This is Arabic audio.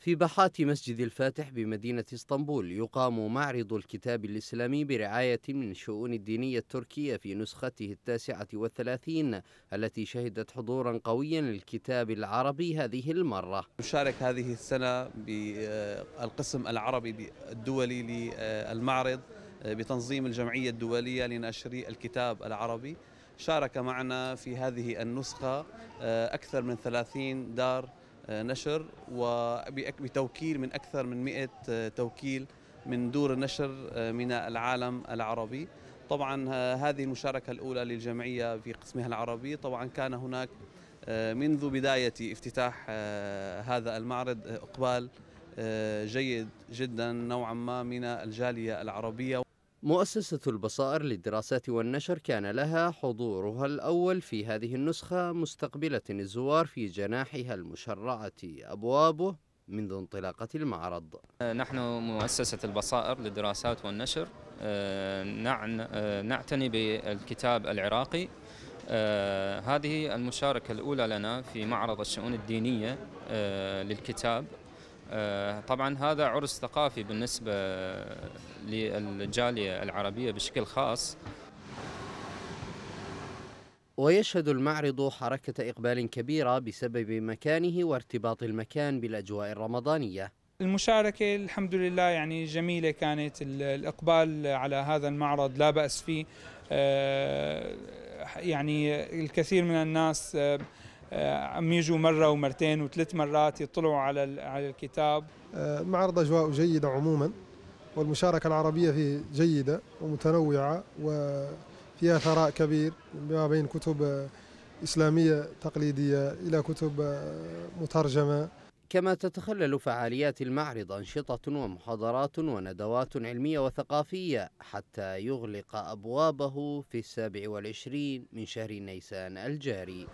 في باحات مسجد الفاتح بمدينة اسطنبول يقام معرض الكتاب الإسلامي برعاية من الشؤون الدينية التركية في نسخته التاسعة والثلاثين التي شهدت حضورا قويا للكتاب العربي هذه المرة نشارك هذه السنة بالقسم العربي الدولي للمعرض آه، بتنظيم الجمعية الدولية لناشري الكتاب العربي شارك معنا في هذه النسخة آه، أكثر من 30 دار آه، نشر وبتوكيل من أكثر من 100 آه، توكيل من دور النشر آه، من العالم العربي طبعا هذه المشاركة الأولى للجمعية في قسمها العربي طبعا كان هناك منذ بداية افتتاح هذا المعرض إقبال جيد جدا نوعا ما من الجالية العربية مؤسسة البصائر للدراسات والنشر كان لها حضورها الأول في هذه النسخة مستقبلة الزوار في جناحها المشرعة أبوابه منذ انطلاقة المعرض آه، نحن مؤسسة البصائر للدراسات والنشر آه، آه، نعتني بالكتاب العراقي هذه المشاركة الأولى لنا في معرض الشؤون الدينية للكتاب آه، طبعا هذا عرس ثقافي بالنسبة للجالية العربية بشكل خاص ويشهد المعرض حركة إقبال كبيرة بسبب مكانه وارتباط المكان بالأجواء الرمضانية المشاركة الحمد لله يعني جميلة كانت الإقبال على هذا المعرض لا بأس فيه آه، يعني الكثير من الناس آه، آه، عم يجوا مرة ومرتين وثلاث مرات يطلعوا على على الكتاب آه، معرض أجواء جيدة عموما والمشاركة العربية فيه جيدة ومتنوعة وفيها ثراء كبير ما بين كتب آه، إسلامية تقليدية إلى كتب مترجمة كما تتخلل فعاليات المعرض أنشطة ومحاضرات وندوات علمية وثقافية حتى يغلق أبوابه في السابع والعشرين من شهر نيسان الجاري